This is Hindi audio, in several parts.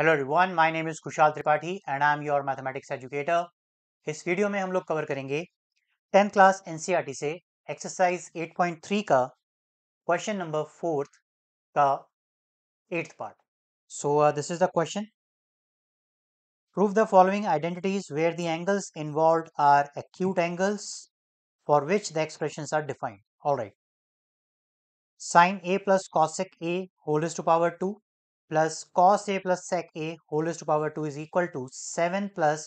Hello everyone, my name is Kushal Tripathi and I am your mathematics educator. इस वीडियो में हम लोग कवर करेंगे 10th क्लास NCERT से 8.3 का क्वेश्चन नंबर 4th का 8th part. So uh, this is the question. Prove the following identities where the angles involved are acute angles for which the expressions are defined. All right. sine a plus cosec a whole is to power 2 plus cos A plus sec A whole to power two is equal to seven plus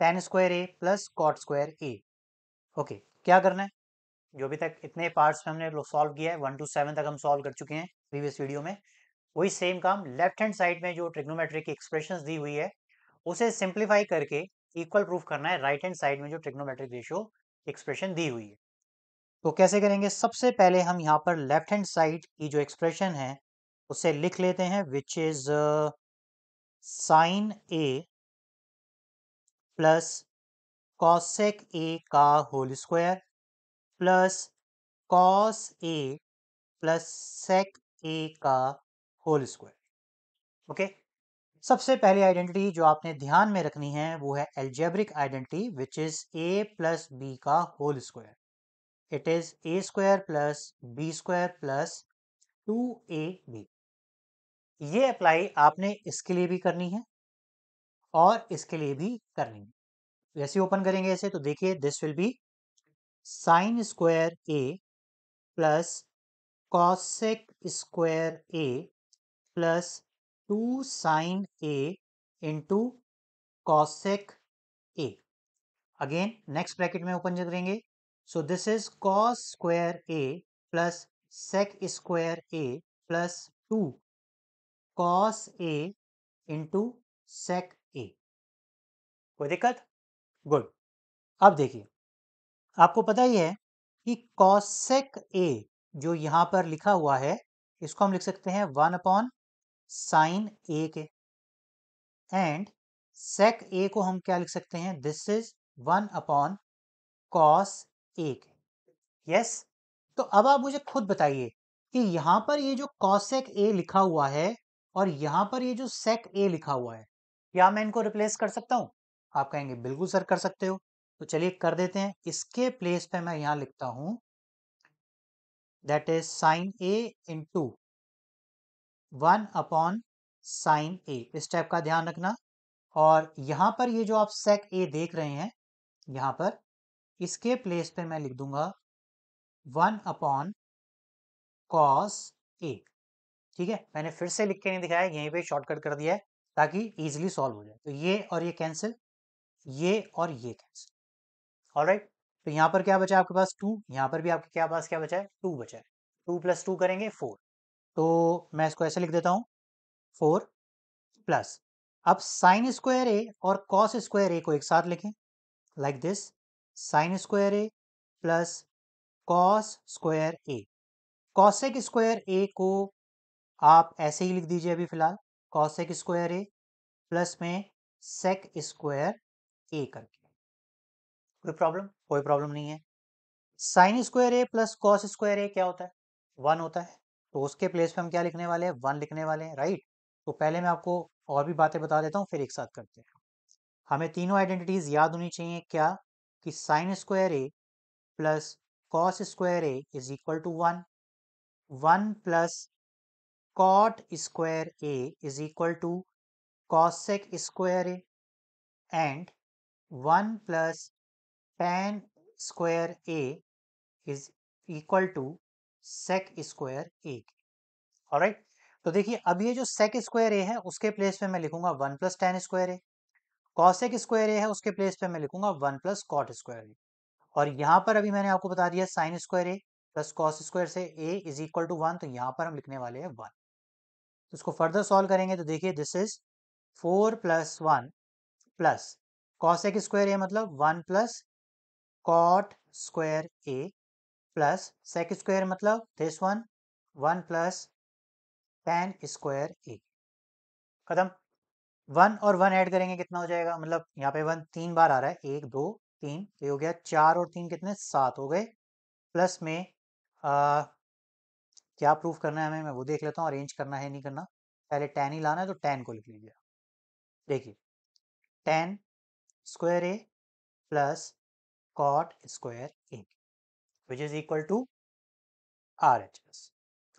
tan square A plus cot square A okay क्या करना है जो भी तक इतने पार्ट्स में हमने सॉल्व किया है वन टू सेवन तक हम सॉल्व कर चुके हैं प्रीवियस वीडियो में वही सेम काम लेफ्ट हैंड साइड में जो ट्रिग्नोमेट्रिक की एक्सप्रेशन दी हुई है उसे सिंप्लीफाई करके इक्वल प्रूफ करना है राइट हैंड साइड में जो ट्रिग्नोमेट्रिक रेशियो एक्सप्रेशन दी हुई है तो कैसे करेंगे सबसे पहले हम यहाँ पर लेफ्ट हैंड साइड की जो एक्सप्रेशन है उसे लिख लेते हैं which is sine A plus cosec A का whole square plus cos A plus sec A का होल स्क्वायर ओके सबसे पहली आइडेंटिटी जो आपने ध्यान में रखनी है वो है algebraic identity which is A plus B का whole square it is A square plus B square plus two A B ये अप्लाई आपने इसके लिए भी करनी है और इसके लिए भी करनी है वैसे ओपन करेंगे ऐसे तो देखिए this will be sine square A plus cosec square A plus two sine A into cosec A again next bracket में ओपन करेंगे so this is cos square A plus sec square A plus two cos A into sec A कोई दिक्कत गुड अब देखिए आपको पता ही है कि कॉसेक ए जो यहां पर लिखा हुआ है इसको हम लिख सकते हैं वन अपॉन साइन ए के एंड सेक ए को हम क्या लिख सकते हैं this is one upon cos A के यस तो अब आप मुझे खुद बताइए कि यहां पर ये जो कॉसेक ए लिखा हुआ है और यहां पर ये जो sec A लिखा हुआ है क्या मैं इनको रिप्लेस कर सकता हूं आप कहेंगे बिल्कुल सर कर सकते हो तो चलिए कर देते हैं इसके प्लेस पे मैं यहाँ लिखता हूं that is sine A into one upon sine A इस टाइप का ध्यान रखना और यहां पर ये जो आप सेक ए देख रहे हैं यहाँ पर इसके प्लेस पे मैं लिख दूंगा वन अपॉन कॉस ए ठीक है मैंने फिर से लिख के नहीं दिखाया यहीं पे शॉर्टकट कर दिया है ताकि इजिली सॉल्व हो जाए तो ये और ये कैंसिल ये और ये कैंसिल ऑल राइट तो यहाँ पर क्या बचा आपके पास टू यहाँ पर भी आपके क्या पास क्या बचा है टू बचा है टू प्लस टू करेंगे फोर तो मैं इसको ऐसे लिख देता हूँ फोर प्लस अब साइन स्क्वायर ए और कॉस स्क्वायर ए को एक साथ लिखें like this sine square A plus cos square A cosec square A को आप ऐसे ही लिख दीजिए अभी फिलहाल कॉसेक स्क्वायर ए प्लस में सेक स्क्वायर ए करके कोई प्रॉब्लम कोई प्रॉब्लम नहीं है sine square A plus cos square A क्या होता है वन होता है तो उसके प्लेस पे हम क्या लिखने वाले हैं वन लिखने वाले हैं राइट तो पहले मैं आपको और भी बातें बता देता हूँ फिर एक साथ करते हैं हमें तीनों आइडेंटिटीज याद होनी चाहिए क्या कि sine square A plus cos square A is equal to one one plus cot square a is equal to cosec square a and 1 plus tan square a is equal to sec square a right तो देखिए अब ये जो सेक स्क्वायर ए है उसके प्लेस पे मैं लिखूंगा one plus tan square A cosec square A है उसके प्लेस पे मैं लिखूंगा one plus cot square A और यहाँ पर अभी मैंने आपको बता दिया sine square A plus cos square से A is equal to one तो यहाँ पर हम लिखने वाले हैं वन तो इसको फर्दर सॉल्व करेंगे तो देखिए this is four plus one plus cos एक स्क्वायर ए मतलब one plus cot square A plus sec square मतलब this one one plus tan square A खत्म वन और वन ऐड करेंगे कितना हो जाएगा मतलब यहाँ पे वन तीन बार आ रहा है एक दो तीन तो हो गया चार और तीन कितने सात हो गए प्लस में आ, क्या प्रूफ करना है हमें मैं वो देख लेता हूँ अरेंज करना है नहीं करना पहले टेन ही लाना है तो टेन को लिख लीजिए देखिए tan square A plus cot square A which is equal to R H S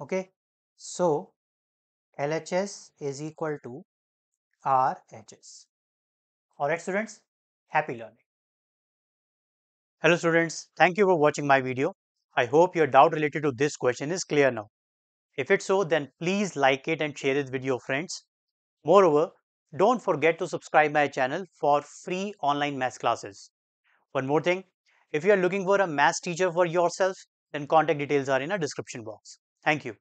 okay so L H S is equal to R H S और at students happy learning hello students thank you for watching my video I hope your doubt related to this question is clear now. If it's so, then please like it and share it with your friends. Moreover, don't forget to subscribe my channel for free online math classes. One more thing, if you are looking for a math teacher for yourself, then contact details are in a description box. Thank you.